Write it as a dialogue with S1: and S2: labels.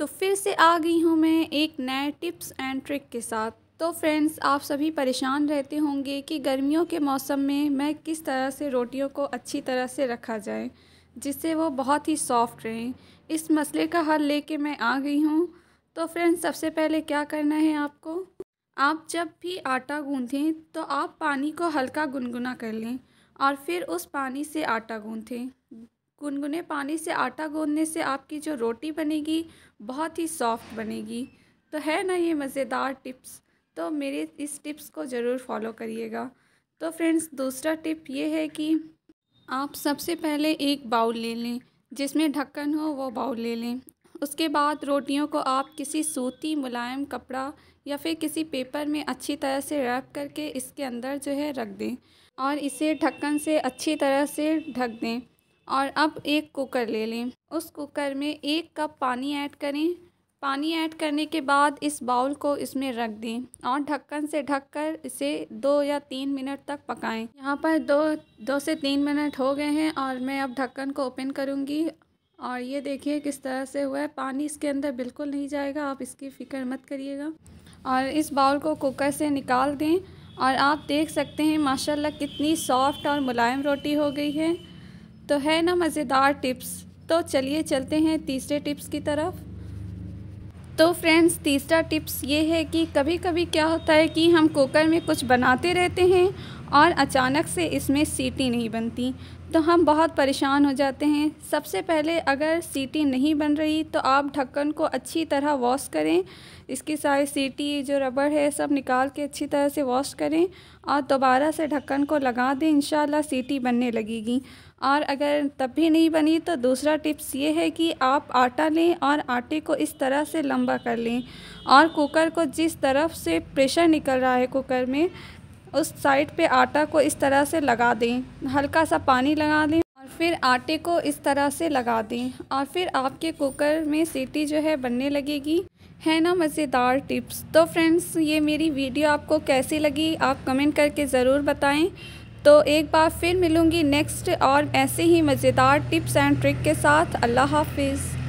S1: तो फिर से आ गई हूँ मैं एक नए टिप्स एंड ट्रिक के साथ तो फ्रेंड्स आप सभी परेशान रहते होंगे कि गर्मियों के मौसम में मैं किस तरह से रोटियों को अच्छी तरह से रखा जाए जिससे वो बहुत ही सॉफ्ट रहें इस मसले का हल लेके मैं आ गई हूँ तो फ्रेंड्स सबसे पहले क्या करना है आपको आप जब भी आटा गूँधें तो आप पानी को हल्का गुनगुना कर लें और फिर उस पानी से आटा गूँधें गुनगुने पानी से आटा गूंदने से आपकी जो रोटी बनेगी बहुत ही सॉफ्ट बनेगी तो है ना ये मज़ेदार टिप्स तो मेरे इस टिप्स को ज़रूर फॉलो करिएगा तो फ्रेंड्स दूसरा टिप ये है कि आप सबसे पहले एक बाउल ले लें जिसमें ढक्कन हो वो बाउल ले लें उसके बाद रोटियों को आप किसी सूती मुलायम कपड़ा या फिर किसी पेपर में अच्छी तरह से रैप करके इसके अंदर जो है रख दें और इसे ढक्कन से अच्छी तरह से ढक दें और अब एक कुकर ले लें उस कुकर में एक कप पानी ऐड करें पानी ऐड करने के बाद इस बाउल को इसमें रख दें और ढक्कन से ढककर इसे दो या तीन मिनट तक पकाएं यहाँ पर दो दो से तीन मिनट हो गए हैं और मैं अब ढक्कन को ओपन करूँगी और ये देखिए किस तरह से हुआ है पानी इसके अंदर बिल्कुल नहीं जाएगा आप इसकी फ़िक्र मत करिएगा और इस बाउल को कुकर से निकाल दें और आप देख सकते हैं माशाल्लाह कितनी सॉफ्ट और मुलायम रोटी हो गई है तो है ना मज़ेदार टिप्स तो चलिए चलते हैं तीसरे टिप्स की तरफ तो फ्रेंड्स तीसरा टिप्स ये है कि कभी कभी क्या होता है कि हम कुकर में कुछ बनाते रहते हैं और अचानक से इसमें सीटी नहीं बनती तो हम बहुत परेशान हो जाते हैं सबसे पहले अगर सीटी नहीं बन रही तो आप ढक्कन को अच्छी तरह वॉश करें इसकी सारी सीटी जो रबड़ है सब निकाल के अच्छी तरह से वॉश करें और दोबारा से ढक्कन को लगा दें इन सीटी बनने लगेगी और अगर तब भी नहीं बनी तो दूसरा टिप्स ये है कि आप आटा लें और आटे को इस तरह से लंबा कर लें और कुकर को जिस तरफ से प्रेशर निकल रहा है कुकर में उस साइड पे आटा को इस तरह से लगा दें हल्का सा पानी लगा दें और फिर आटे को इस तरह से लगा दें और फिर आपके कुकर में सीटी जो है बनने लगेगी है ना मज़ेदार टिप्स तो फ्रेंड्स ये मेरी वीडियो आपको कैसी लगी आप कमेंट करके ज़रूर बताएं तो एक बार फिर मिलूँगी नेक्स्ट और ऐसे ही मज़ेदार टिप्स एंड ट्रिक के साथ अल्लाह हाफिज़